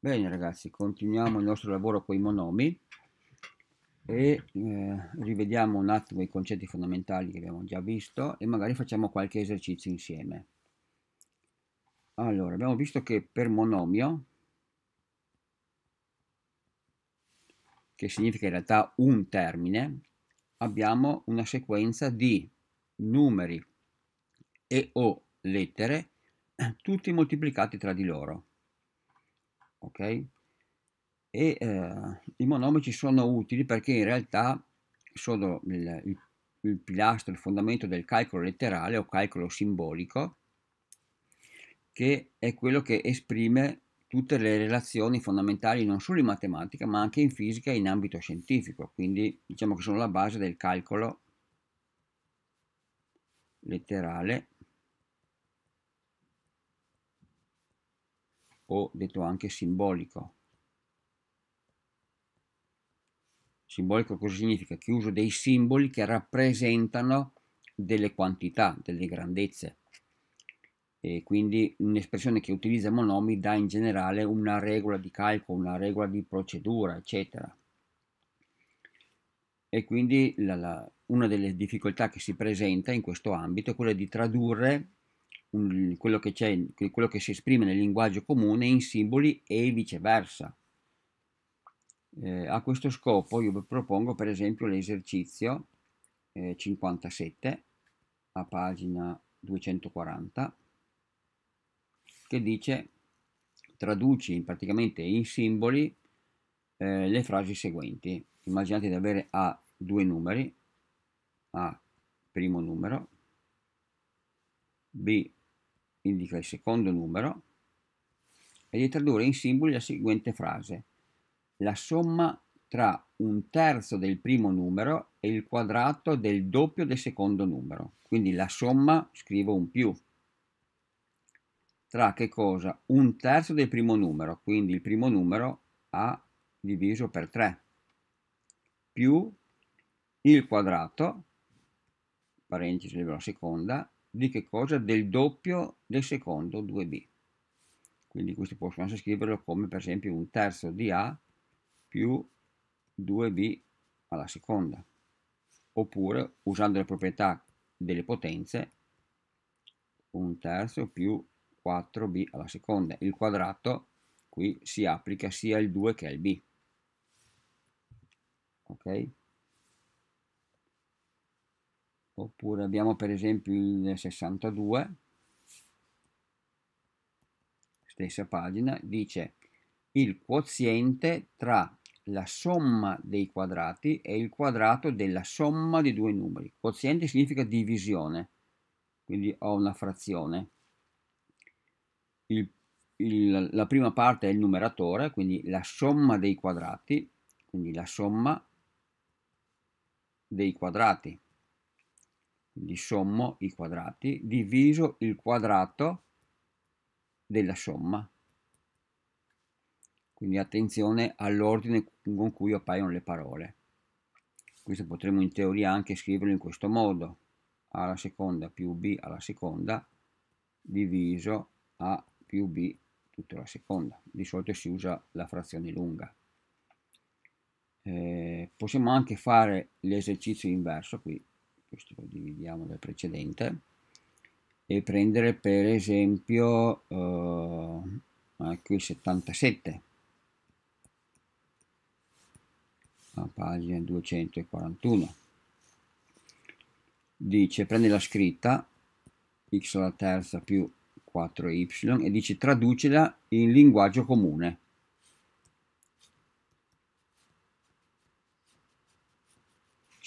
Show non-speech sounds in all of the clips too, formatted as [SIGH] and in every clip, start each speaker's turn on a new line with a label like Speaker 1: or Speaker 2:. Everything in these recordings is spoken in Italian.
Speaker 1: Bene ragazzi, continuiamo il nostro lavoro con i monomi e eh, rivediamo un attimo i concetti fondamentali che abbiamo già visto e magari facciamo qualche esercizio insieme. Allora, abbiamo visto che per monomio, che significa in realtà un termine, abbiamo una sequenza di numeri e o lettere tutti moltiplicati tra di loro ok? E eh, i monomici sono utili perché in realtà sono il, il, il pilastro, il fondamento del calcolo letterale o calcolo simbolico che è quello che esprime tutte le relazioni fondamentali non solo in matematica ma anche in fisica e in ambito scientifico, quindi diciamo che sono la base del calcolo letterale o detto anche simbolico. Simbolico cosa significa? Che uso dei simboli che rappresentano delle quantità, delle grandezze. E quindi un'espressione che utilizza monomi dà in generale una regola di calcolo, una regola di procedura, eccetera. E quindi la, la, una delle difficoltà che si presenta in questo ambito è quella di tradurre un, quello, che c'è, quello che si esprime nel linguaggio comune in simboli e viceversa. Eh, a questo scopo io vi propongo per esempio l'esercizio eh, 57 a pagina 240 che dice traduci praticamente in simboli eh, le frasi seguenti. Immaginate di avere A due numeri, A primo numero, B indica il secondo numero, e di tradurre in simboli la seguente frase. La somma tra un terzo del primo numero e il quadrato del doppio del secondo numero. Quindi la somma, scrivo un più, tra che cosa? Un terzo del primo numero, quindi il primo numero ha diviso per 3, più il quadrato, parentesi libero seconda, di che cosa? Del doppio del secondo 2b. Quindi questi possono scriverlo come per esempio un terzo di A più 2b alla seconda. Oppure, usando le proprietà delle potenze, un terzo più 4b alla seconda. Il quadrato qui si applica sia al 2 che al b. Ok? oppure abbiamo per esempio il 62 stessa pagina dice il quoziente tra la somma dei quadrati e il quadrato della somma di due numeri quoziente significa divisione quindi ho una frazione il, il, la prima parte è il numeratore quindi la somma dei quadrati quindi la somma dei quadrati quindi sommo i quadrati, diviso il quadrato della somma. Quindi attenzione all'ordine con cui appaiono le parole. Questo potremmo in teoria anche scriverlo in questo modo. A alla seconda più B alla seconda diviso A più B tutta la seconda. Di solito si usa la frazione lunga. Eh, possiamo anche fare l'esercizio inverso qui questo lo dividiamo dal precedente, e prendere per esempio eh, ecco il 77 a pagina 241 dice prendi la scritta x alla terza più 4y e dice traducela in linguaggio comune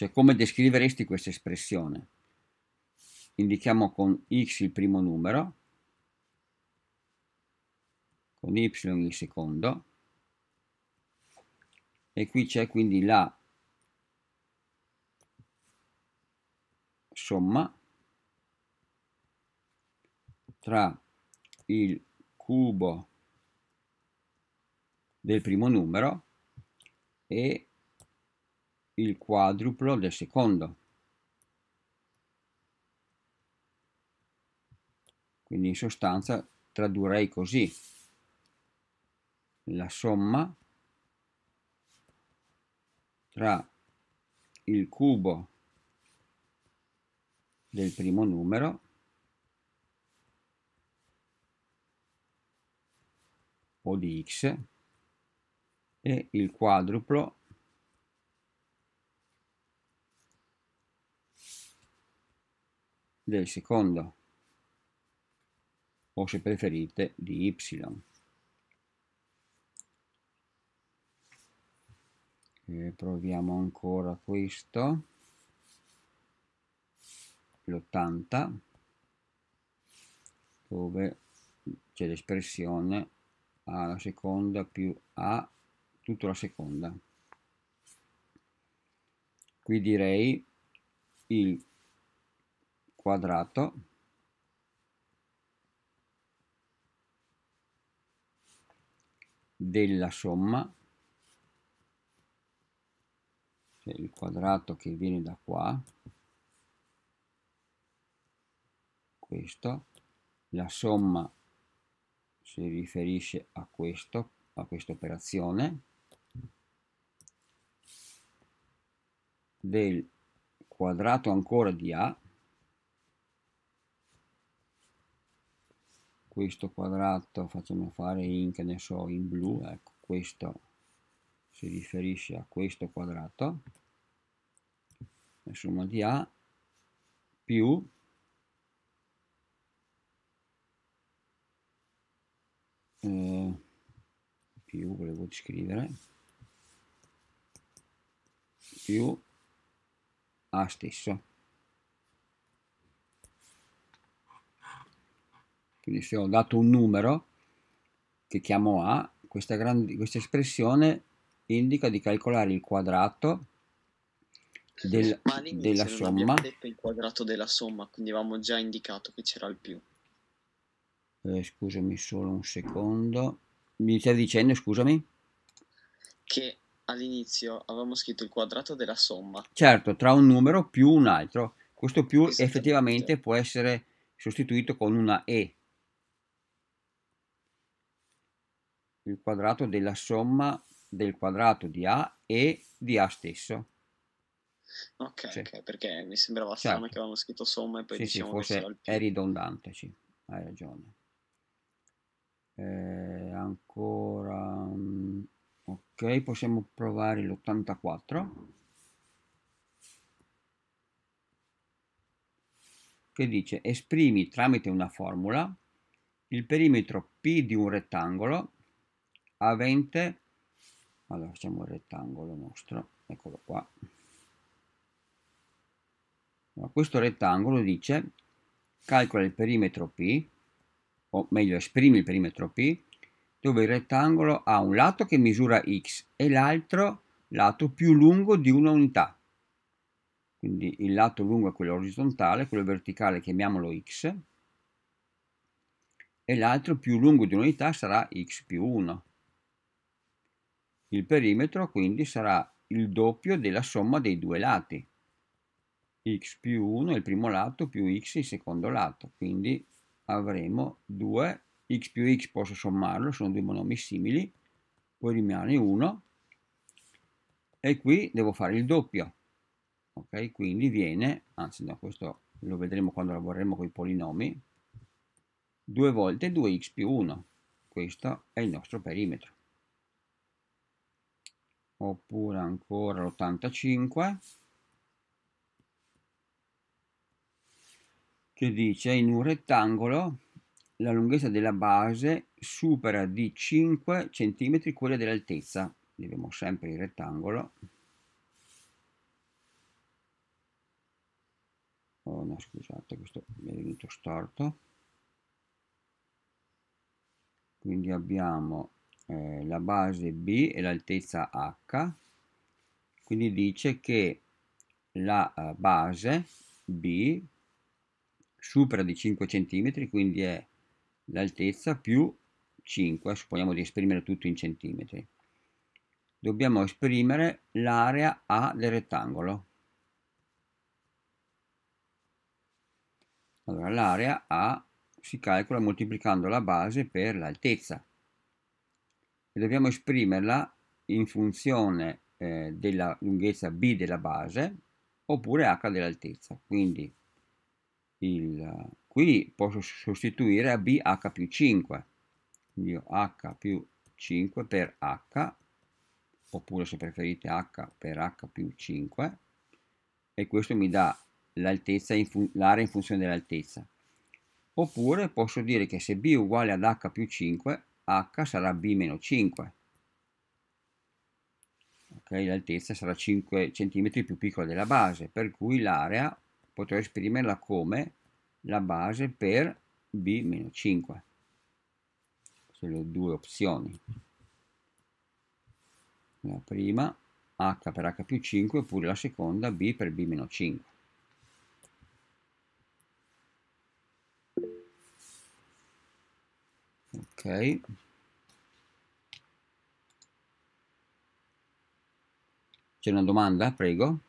Speaker 1: Cioè come descriveresti questa espressione? Indichiamo con x il primo numero, con y il secondo, e qui c'è quindi la somma tra il cubo del primo numero e il quadruplo del secondo. Quindi in sostanza tradurrei così la somma tra il cubo del primo numero o di x e il quadruplo del secondo o se preferite di y. E proviamo ancora questo, l'80, dove c'è l'espressione a alla seconda più a tutta la seconda. Qui direi il quadrato della somma cioè il quadrato che viene da qua questo la somma si riferisce a questo a questa operazione del quadrato ancora di a questo quadrato facciamo fare in che ne so in blu ecco questo si riferisce a questo quadrato la somma di a più eh, più volevo scrivere più a stesso quindi se ho dato un numero che chiamo A, questa, grande, questa espressione indica di calcolare il quadrato del, della somma. detto il quadrato della somma, quindi avevamo già indicato che c'era il più. Eh, scusami solo un secondo. Mi stai dicendo, scusami? Che all'inizio avevamo scritto il quadrato della somma. Certo, tra un numero più un altro. Questo più effettivamente può essere sostituito con una E, il quadrato della somma del quadrato di A e di A stesso. Ok, sì. okay perché mi sembrava strano certo. che avevamo scritto somma e poi sì, diciamo sì, forse è ridondante, sì, hai ragione. Eh, ancora... Ok, possiamo provare l'84. Che dice, esprimi tramite una formula il perimetro P di un rettangolo avente allora facciamo il rettangolo nostro eccolo qua allora, questo rettangolo dice calcola il perimetro P o meglio esprime il perimetro P dove il rettangolo ha un lato che misura x e l'altro lato più lungo di una unità quindi il lato lungo è quello orizzontale, quello verticale chiamiamolo x, e l'altro più lungo di un'unità sarà x più 1. Il perimetro quindi sarà il doppio della somma dei due lati. x più 1 è il primo lato più x il secondo lato, quindi avremo 2, x più x posso sommarlo, sono due monomi simili, poi rimane 1 e qui devo fare il doppio. Ok, quindi viene, anzi no, questo lo vedremo quando lavoreremo con i polinomi, 2 volte 2x più 1. Questo è il nostro perimetro oppure ancora l'85 che dice in un rettangolo la lunghezza della base supera di 5 cm quella dell'altezza abbiamo sempre il rettangolo oh no scusate questo mi è venuto storto quindi abbiamo eh, la base B e l'altezza H, quindi dice che la eh, base B supera di 5 cm, quindi è l'altezza più 5, supponiamo di esprimere tutto in centimetri. Dobbiamo esprimere l'area A del rettangolo. Allora, l'area A si calcola moltiplicando la base per l'altezza e dobbiamo esprimerla in funzione eh, della lunghezza b della base oppure h dell'altezza. Quindi il, qui posso sostituire a b h più 5, quindi h più 5 per h, oppure se preferite h per h più 5, e questo mi dà l'altezza, l'area in funzione dell'altezza. Oppure posso dire che se b è uguale ad h più 5, h sarà b-5 okay, l'altezza sarà 5 cm più piccola della base per cui l'area potrò esprimerla come la base per b-5 sono le due opzioni la prima h per h più 5 oppure la seconda b per b-5 meno ok c'è una domanda prego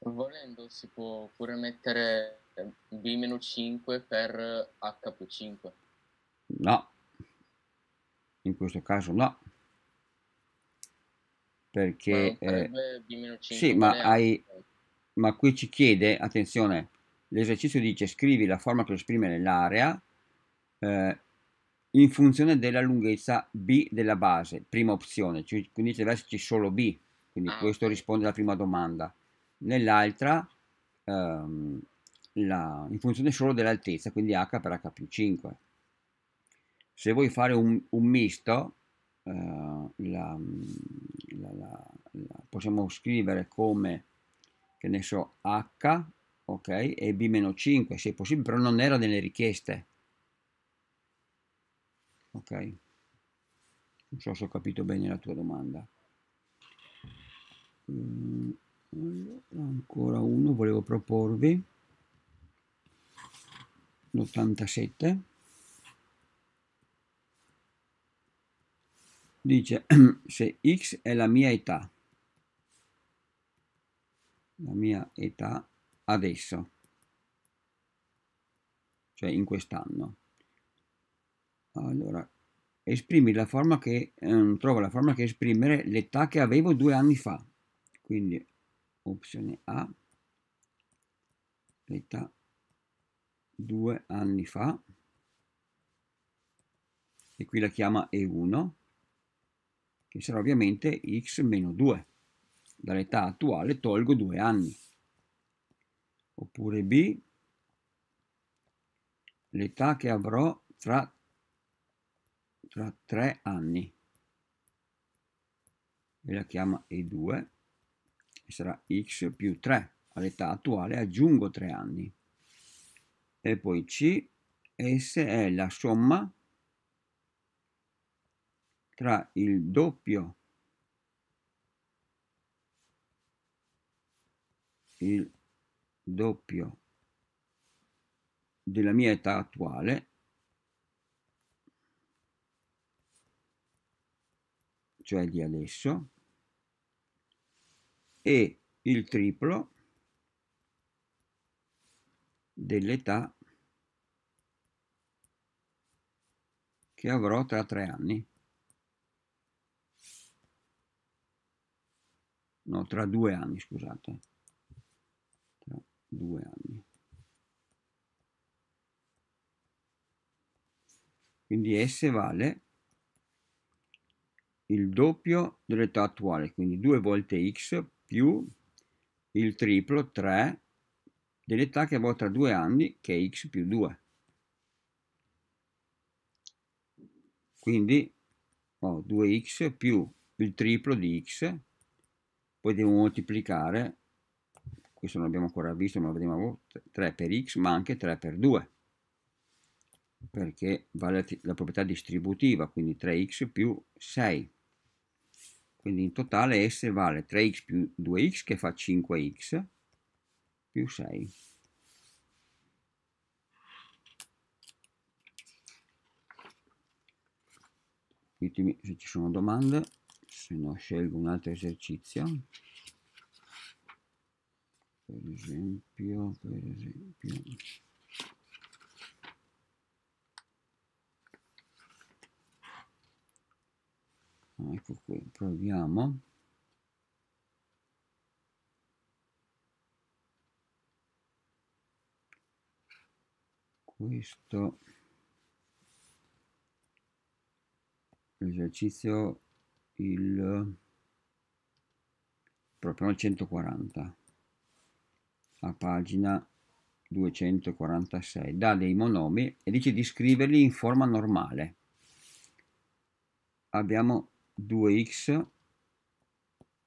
Speaker 1: volendo si può pure mettere eh, b-5 per h-5 no in questo caso no perché ma eh, sì ma hai ma qui ci chiede attenzione l'esercizio dice scrivi la forma per esprimere l'area eh, in funzione della lunghezza B della base, prima opzione, quindi deve esserci solo B, quindi ah. questo risponde alla prima domanda. Nell'altra, ehm, la, in funzione solo dell'altezza, quindi H per H più 5. Se vuoi fare un, un misto, eh, la, la, possiamo scrivere come, che ne so, H, ok, e B-5, se è possibile, però non era nelle richieste Ok? Non so se ho capito bene la tua domanda. Mm, allora, ancora uno volevo proporvi. L'87. Dice, [CLEARS THROAT] se X è la mia età, la mia età adesso, cioè in quest'anno, allora, esprimi la forma che, ehm, trova la forma che esprimere l'età che avevo due anni fa. Quindi, opzione A, l'età due anni fa, e qui la chiama E1, che sarà ovviamente x 2. Dall'età attuale tolgo due anni. Oppure B, l'età che avrò tra tra tre anni e la chiama E2 e sarà X più 3 all'età attuale aggiungo 3 anni e poi C S è la somma tra il doppio il doppio della mia età attuale cioè di adesso, e il triplo dell'età che avrò tra tre anni. No, tra due anni, scusate. Tra due anni. Quindi S vale il doppio dell'età attuale, quindi 2 volte x più il triplo 3 dell'età che avrò tra due anni, che è x più 2. Quindi ho 2x più il triplo di x, poi devo moltiplicare, questo non l'abbiamo ancora visto, ma lo vediamo 3 per x, ma anche 3 per 2 perché vale la proprietà distributiva, quindi 3x più 6. Quindi in totale S vale 3x più 2x che fa 5x più 6. Ditemi se ci sono domande, se no scelgo un altro esercizio. Per esempio, per esempio... ecco qui proviamo questo esercizio il proprio 140 a pagina 246 dà dei monomi e dice di scriverli in forma normale abbiamo 2x,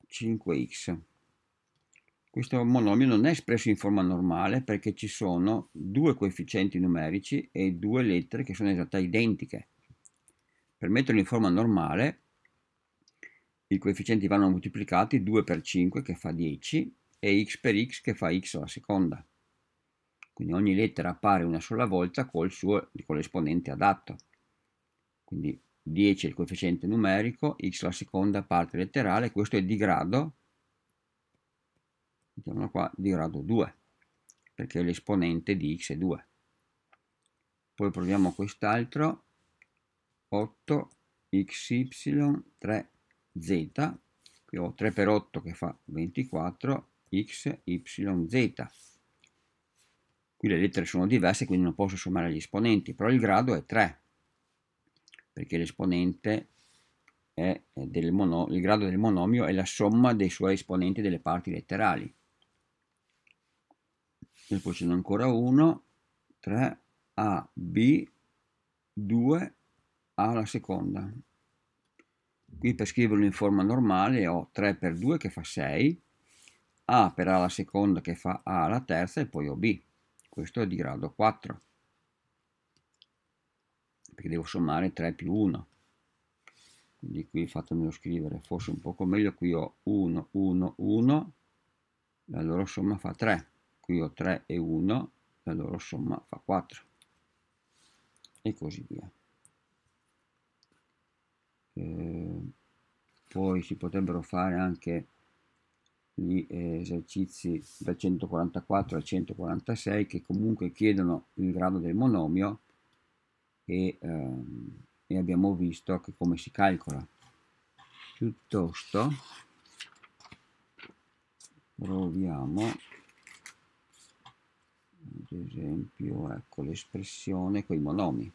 Speaker 1: 5x. Questo monomio non è espresso in forma normale perché ci sono due coefficienti numerici e due lettere che sono esattamente identiche. Per metterlo in forma normale i coefficienti vanno moltiplicati 2 per 5 che fa 10 e x per x che fa x alla seconda. Quindi ogni lettera appare una sola volta col suo corrispondente adatto. Quindi 10 è il coefficiente numerico, x la seconda parte letterale, questo è di grado, mettiamolo qua, di grado 2, perché l'esponente di x è 2. Poi proviamo quest'altro, 8xy 3z, qui ho 3 per 8 che fa 24, xyz. Qui le lettere sono diverse, quindi non posso sommare gli esponenti, però il grado è 3 perché l'esponente è del mono, il grado del monomio è la somma dei suoi esponenti delle parti letterali. E poi ce n'è ancora 1, 3, A, B, 2, A alla seconda. Qui per scriverlo in forma normale ho 3 per 2 che fa 6, A per A alla seconda che fa A alla terza e poi ho B. Questo è di grado 4 perché devo sommare 3 più 1 quindi qui fatemelo scrivere forse un poco meglio qui ho 1 1 1 la loro somma fa 3 qui ho 3 e 1 la loro somma fa 4 e così via eh, poi si potrebbero fare anche gli esercizi da 144 a 146 che comunque chiedono il grado del monomio e, ehm, e abbiamo visto che come si calcola piuttosto proviamo ad esempio ecco l'espressione con i monomi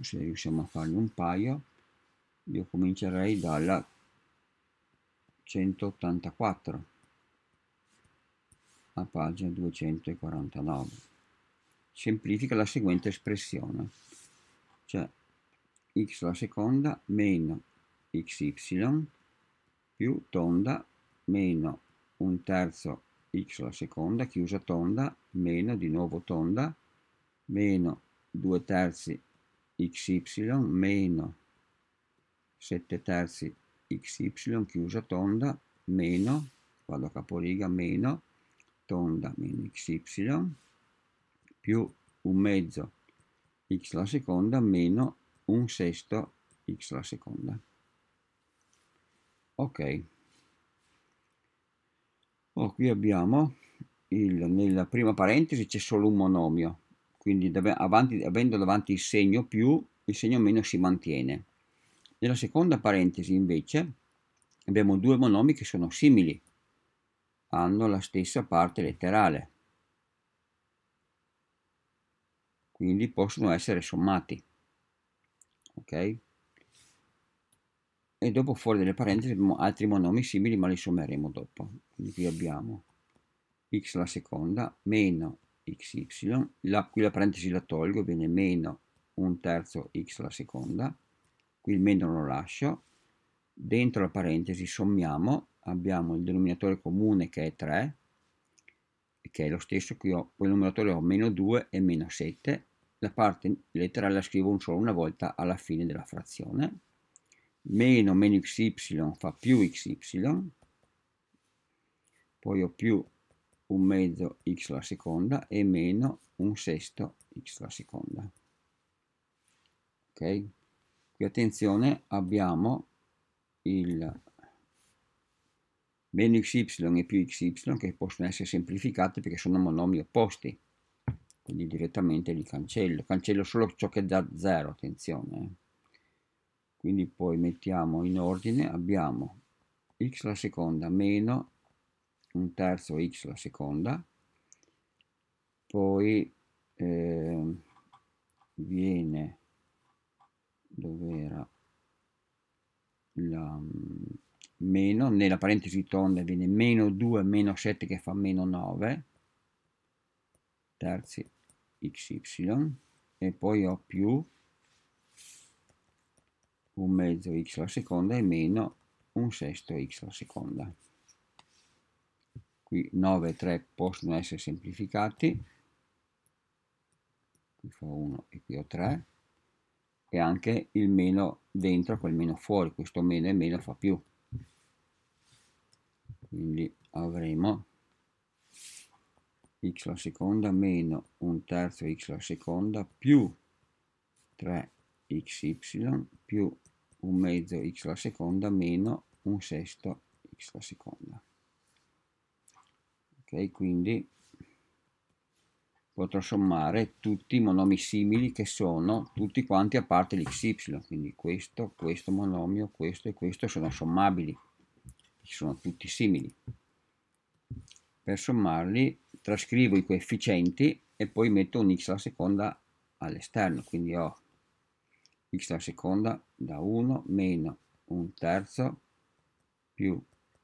Speaker 1: se riusciamo a farne un paio io comincerei dalla 184 a pagina 249 semplifica la seguente espressione cioè x alla seconda meno xy più tonda meno un terzo x alla seconda chiusa tonda meno di nuovo tonda meno 2 terzi xy meno 7 terzi xy chiusa tonda meno, vado a caporiga, meno tonda meno xy più un mezzo x alla seconda meno un sesto x alla seconda. Ok. Oh, qui abbiamo, il, nella prima parentesi c'è solo un monomio, quindi dav avanti, avendo davanti il segno più, il segno meno si mantiene. Nella seconda parentesi, invece, abbiamo due monomi che sono simili, hanno la stessa parte letterale, quindi possono essere sommati. Ok? E dopo fuori delle parentesi abbiamo altri monomi simili, ma li sommeremo dopo. Quindi qui abbiamo x alla seconda meno xy, la, qui la parentesi la tolgo, viene meno un terzo x alla seconda, qui il meno lo lascio, dentro la parentesi sommiamo, abbiamo il denominatore comune che è 3, che è lo stesso qui ho, poi il numeratore ho meno 2 e meno 7, la parte letterale la scrivo un solo una volta alla fine della frazione, meno meno xy fa più xy, poi ho più un mezzo x alla seconda e meno un sesto x alla seconda. Ok? che attenzione abbiamo il meno xy e più xy che possono essere semplificati perché sono monomi opposti quindi direttamente li cancello cancello solo ciò che è da 0 attenzione eh. quindi poi mettiamo in ordine abbiamo x alla seconda meno un terzo x alla seconda poi eh, viene dove era la mm, meno, nella parentesi tonda viene meno 2 meno 7 che fa meno 9, terzi xy, e poi ho più un mezzo x alla seconda e meno un sesto x alla seconda. Qui 9 e 3 possono essere semplificati, qui fa 1 e qui ho 3, che anche il meno dentro col meno fuori, questo meno e meno fa più. Quindi avremo x alla seconda meno un terzo x alla seconda più 3xy più un mezzo x alla seconda meno un sesto x alla seconda. Ok, quindi potrò sommare tutti i monomi simili che sono tutti quanti a parte l'xy, quindi questo, questo monomio, questo e questo sono sommabili, sono tutti simili. Per sommarli trascrivo i coefficienti e poi metto un x alla seconda all'esterno, quindi ho x alla seconda da 1 meno un terzo più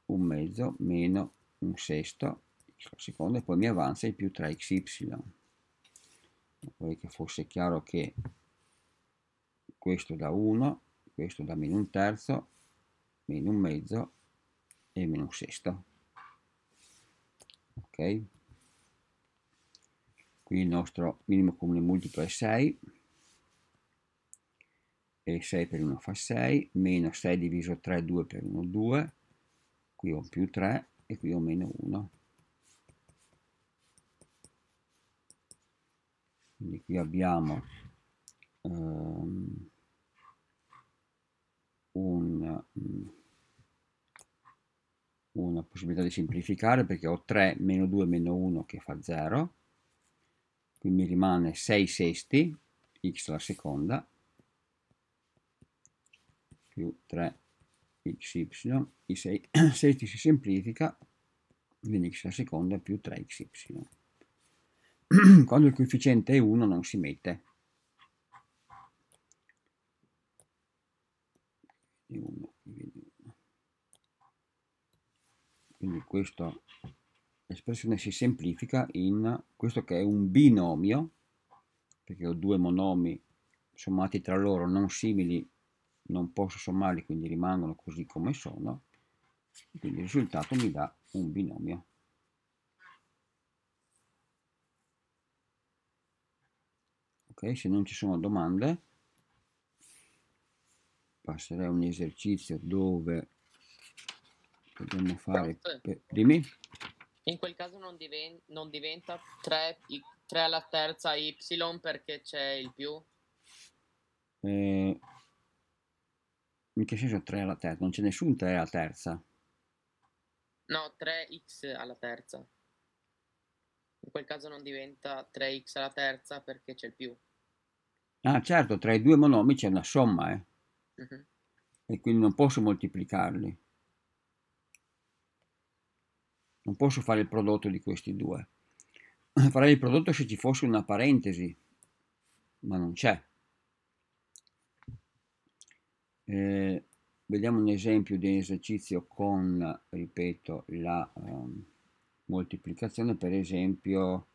Speaker 1: un mezzo meno un sesto x alla seconda e poi mi avanza il più 3xy vorrei che fosse chiaro che questo da 1 questo da meno un terzo meno un mezzo e meno un sesto ok Qui il nostro minimo comune multiplo è 6 e 6 per 1 fa 6 meno 6 diviso 3 2 per 1 2 qui ho più 3 e qui ho meno 1 quindi qui abbiamo um, un, mm, una possibilità di semplificare perché ho 3 meno 2 meno 1 che fa 0 quindi mi rimane 6 sesti x alla seconda più 3 xy i 6 [COUGHS] sesti si semplifica quindi x alla seconda più 3xy [CLEARS THROAT] quando il coefficiente è 1 non si mette. Quindi questa espressione si semplifica in questo che è un binomio, perché ho due monomi sommati tra loro non simili, non posso sommarli, quindi rimangono così come sono, quindi il risultato mi dà un binomio. Ok, se non ci sono domande, passerei a un esercizio dove dobbiamo fare... Per... Dimmi? In quel caso non, diven non diventa 3, 3, alla terza y perché c'è il più? Eh, in che senso 3 alla terza? Non c'è nessun 3 alla terza. No, 3x alla terza. In quel caso non diventa 3x alla terza perché c'è il più. Ah, certo, tra i due monomi c'è una somma, eh? Uh-huh. E quindi non posso moltiplicarli. Non posso fare il prodotto di questi due. [CLEARS THROAT] Farei il prodotto se ci fosse una parentesi, ma non c'è. Eh, vediamo un esempio di esercizio con, ripeto, la um, moltiplicazione, per esempio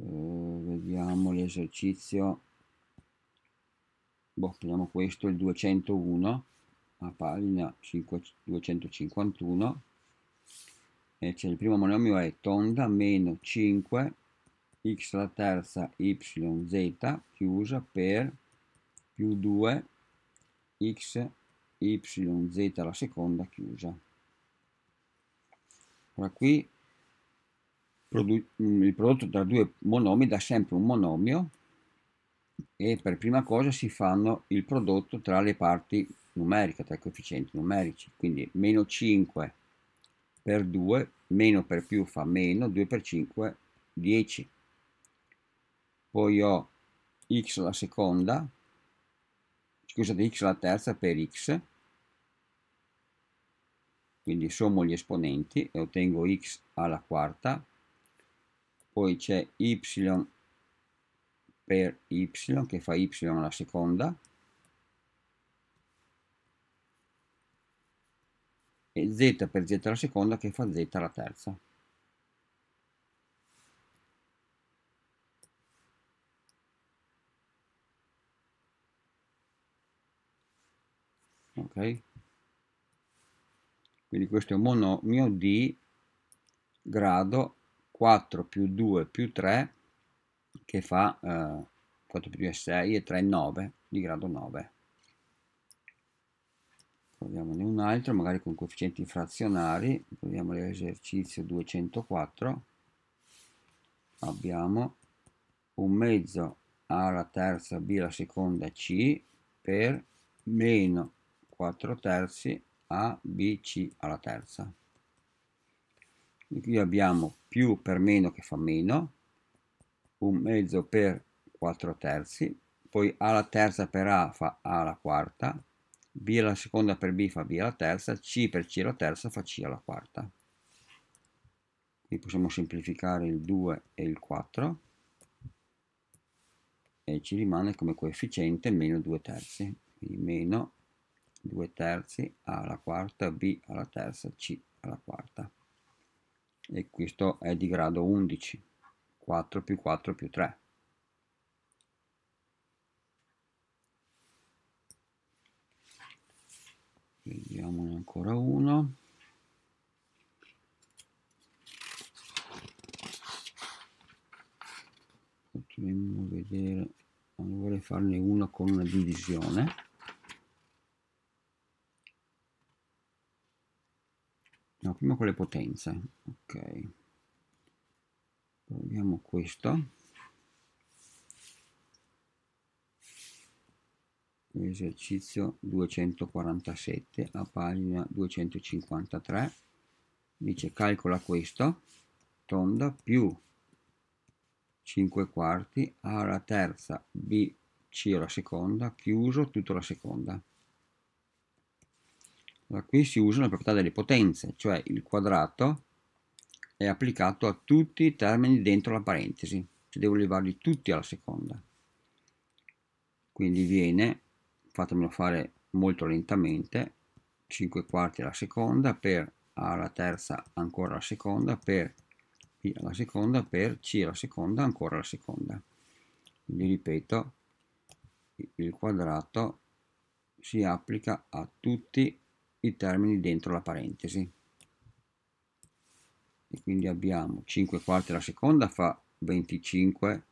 Speaker 1: eh, vediamo l'esercizio boh, prendiamo questo il 201 a pagina 5, 251 e c'è il primo monomio è tonda meno 5 x alla terza yz chiusa per più 2 x yz alla seconda chiusa ora qui Mm, il prodotto tra due monomi dà sempre un monomio e per prima cosa si fanno il prodotto tra le parti numeriche, tra i coefficienti numerici, quindi meno 5 per 2, meno per più fa meno, 2 per 5 10. Poi ho x alla seconda, scusate, x alla terza per x, quindi sommo gli esponenti e ottengo x alla quarta poi c'è y per y che fa y alla seconda e z per z alla seconda che fa z alla terza. Ok? Quindi questo è un monomio di grado 4 più 2 più 3 che fa eh, 4 più 2 è 6 e 3 è 9 di grado 9 proviamone un altro magari con coefficienti frazionari proviamo l'esercizio 204 abbiamo un mezzo a alla terza b alla seconda c per meno 4 terzi a b c alla terza qui abbiamo più per meno che fa meno, un mezzo per 4 terzi, poi A alla terza per A fa A alla quarta, B alla seconda per B fa B alla terza, C per C alla terza fa C alla quarta. Qui possiamo semplificare il 2 e il 4 e ci rimane come coefficiente meno 2 terzi, quindi meno 2 terzi A alla quarta, B alla terza, C alla quarta e questo è di grado 11 4 più 4 più 3 vediamone ancora uno continuiamo a vedere vorrei farne uno con una divisione No, prima con le potenze. Ok. Proviamo questo. Esercizio 247 a pagina 253. Dice calcola questo. Tonda più 5 quarti A alla terza B C alla seconda chiuso tutto la seconda allora, qui si usa la proprietà delle potenze, cioè il quadrato è applicato a tutti i termini dentro la parentesi, cioè devo levarli tutti alla seconda. Quindi viene, fatemelo fare molto lentamente, 5 quarti alla seconda per A alla terza ancora alla seconda per B alla seconda per C alla seconda ancora alla seconda. Quindi ripeto, il quadrato si applica a tutti i i termini dentro la parentesi e quindi abbiamo 5 quarti alla seconda fa 25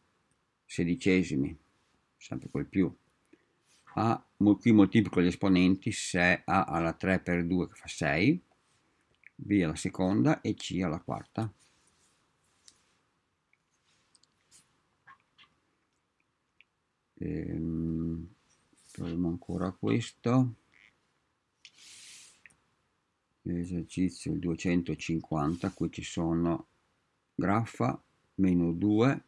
Speaker 1: sedicesimi sempre col più a qui moltiplico gli esponenti se a alla 3 per 2 che fa 6 b alla seconda e c alla quarta ehm, proviamo ancora questo esercizio 250 qui ci sono graffa meno 2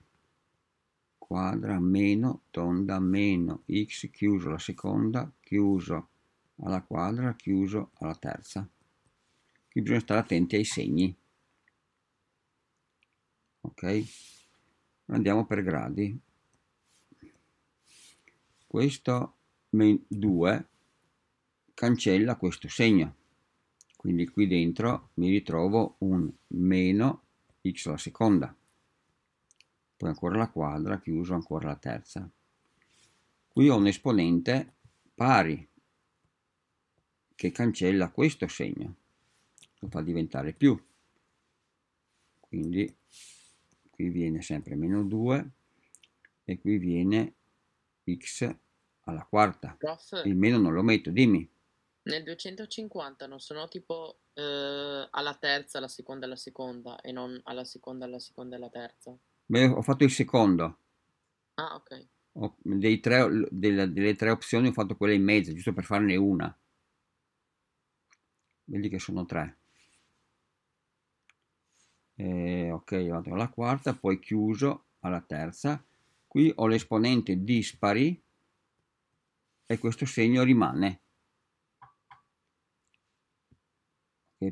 Speaker 1: quadra meno tonda meno x chiuso la seconda chiuso alla quadra chiuso alla terza qui bisogna stare attenti ai segni ok andiamo per gradi questo 2 cancella questo segno quindi qui dentro mi ritrovo un meno x alla seconda poi ancora la quadra chiuso ancora la terza qui ho un esponente pari che cancella questo segno lo fa diventare più quindi qui viene sempre meno 2 e qui viene x alla quarta il meno non lo metto dimmi nel 250 non sono tipo eh, alla terza, alla seconda, alla seconda e non alla seconda, alla seconda e alla terza. Beh, ho fatto il secondo. Ah, ok. Ho, dei tre, delle, delle, tre opzioni ho fatto quella in mezzo, giusto per farne una. Vedi che sono tre. E, eh, ok, vado alla quarta, poi chiuso alla terza. Qui ho l'esponente dispari e questo segno rimane.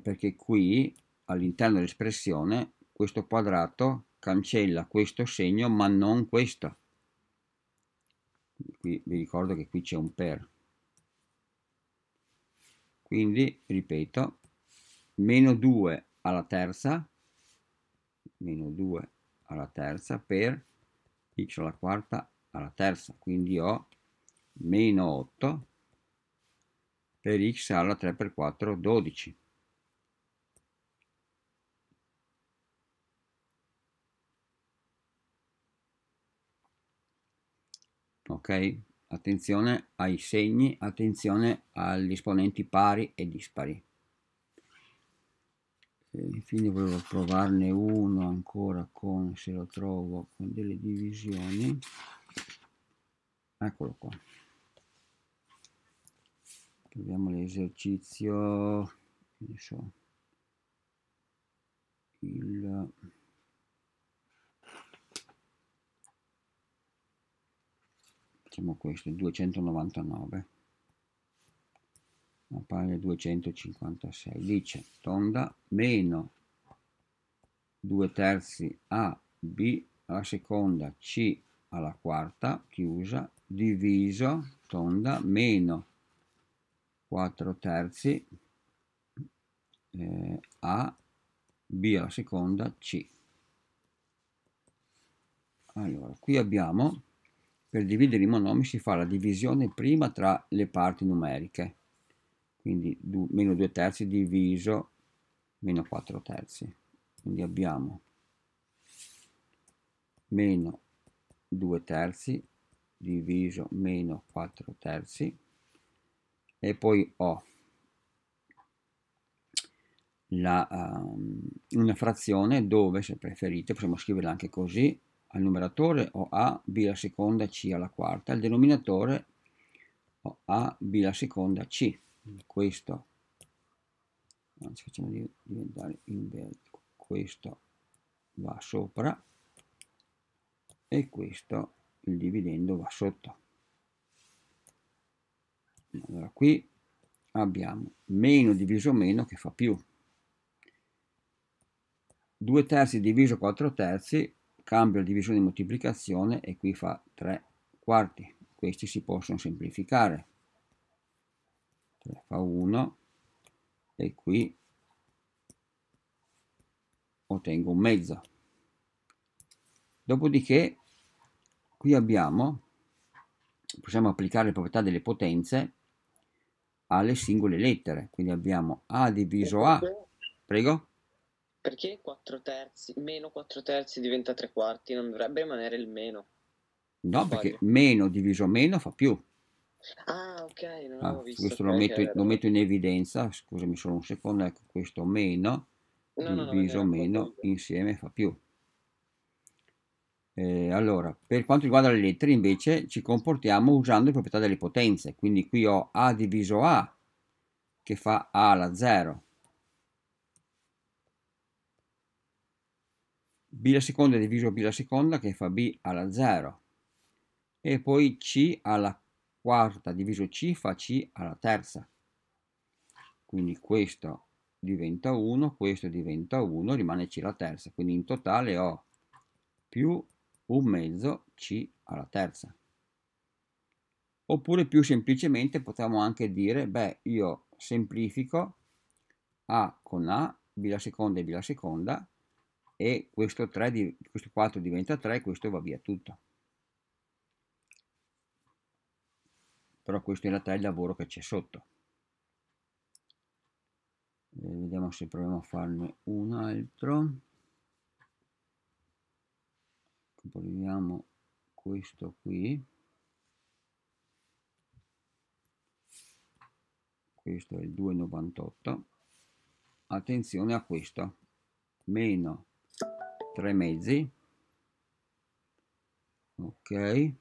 Speaker 1: perché qui all'interno dell'espressione questo quadrato cancella questo segno ma non questo qui vi ricordo che qui c'è un per quindi ripeto meno 2 alla terza meno 2 alla terza per x alla quarta alla terza quindi ho meno 8 per x alla 3 per 4 12 ok? Attenzione ai segni, attenzione agli esponenti pari e dispari. E infine volevo provarne uno ancora con, se lo trovo, con delle divisioni. Eccolo qua. Proviamo l'esercizio, che so, il facciamo questo, 299 ma pari 256 dice tonda meno 2 terzi a b alla seconda c alla quarta chiusa diviso tonda meno 4 terzi eh, a b alla seconda c allora qui abbiamo per dividere i monomi si fa la divisione prima tra le parti numeriche, quindi du, meno 2 terzi diviso meno 4 terzi. Quindi abbiamo meno 2 terzi diviso meno 4 terzi e poi ho la, um, una frazione dove se preferite possiamo scriverla anche così al numeratore A, B alla seconda, C alla quarta, al denominatore A, B alla seconda, C. Questo, anzi facciamo diventare inverso, questo va sopra e questo, il dividendo, va sotto. Allora qui abbiamo meno diviso meno che fa più. 2 terzi diviso 4 terzi cambio la divisione di moltiplicazione e qui fa 3 quarti. Questi si possono semplificare. 3 fa 1 e qui ottengo un mezzo. Dopodiché qui abbiamo, possiamo applicare le proprietà delle potenze alle singole lettere. Quindi abbiamo A diviso A. Prego? Perché 4 terzi, meno 4 terzi diventa 3 quarti? Non dovrebbe rimanere il meno. No, non perché meno diviso meno fa più. Ah, ok, non ah, visto. Questo lo metto, lo metto, in evidenza, scusami solo un secondo, ecco, questo meno no, no, diviso no, meno insieme fa più. Eh, allora, per quanto riguarda le lettere invece ci comportiamo usando le proprietà delle potenze, quindi qui ho A diviso A che fa A alla 0, b alla seconda diviso b alla seconda che fa b alla 0 e poi c alla quarta diviso c fa c alla terza quindi questo diventa 1 questo diventa 1 rimane c alla terza quindi in totale ho più un mezzo c alla terza oppure più semplicemente potremmo anche dire beh io semplifico a con a b alla seconda e b alla seconda e questo, 3 questo 4 diventa 3 e questo va via tutto. Però questo in realtà è il lavoro che c'è sotto. E eh, vediamo se proviamo a farne un altro. Proviamo questo qui. Questo è il 2,98. Attenzione a questo. Meno tre mezzi ok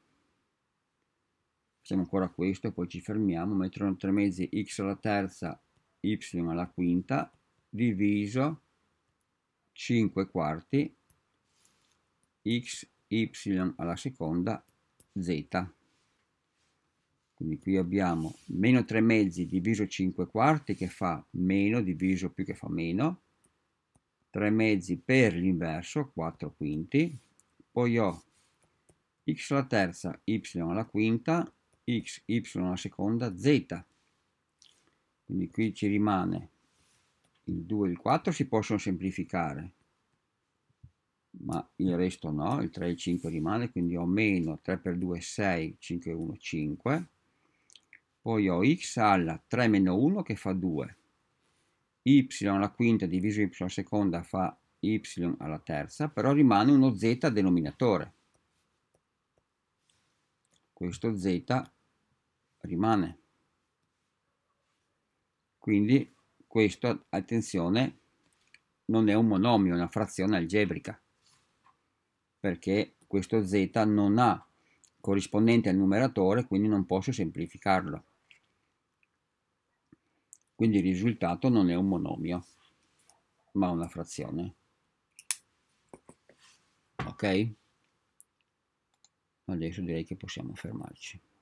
Speaker 1: facciamo ancora questo poi ci fermiamo metterò tre mezzi x alla terza y alla quinta diviso 5 quarti x y alla seconda z quindi qui abbiamo meno 3 mezzi diviso 5 quarti che fa meno diviso più che fa meno 3 mezzi per l'inverso 4 quinti poi ho x alla terza y alla quinta x y alla seconda z quindi qui ci rimane il 2 e il 4 si possono semplificare ma il resto no, il 3 e il 5 rimane, quindi ho meno 3 per 2 6, 5 1 5, poi ho x alla 3 meno 1 che fa 2, y alla quinta diviso y alla seconda fa y alla terza, però rimane uno z denominatore. Questo z rimane. Quindi questo, attenzione, non è un monomio, è una frazione algebrica, perché questo z non ha corrispondente al numeratore, quindi non posso semplificarlo. Quindi il risultato non è un monomio, ma una frazione. Ok? Adesso direi che possiamo fermarci.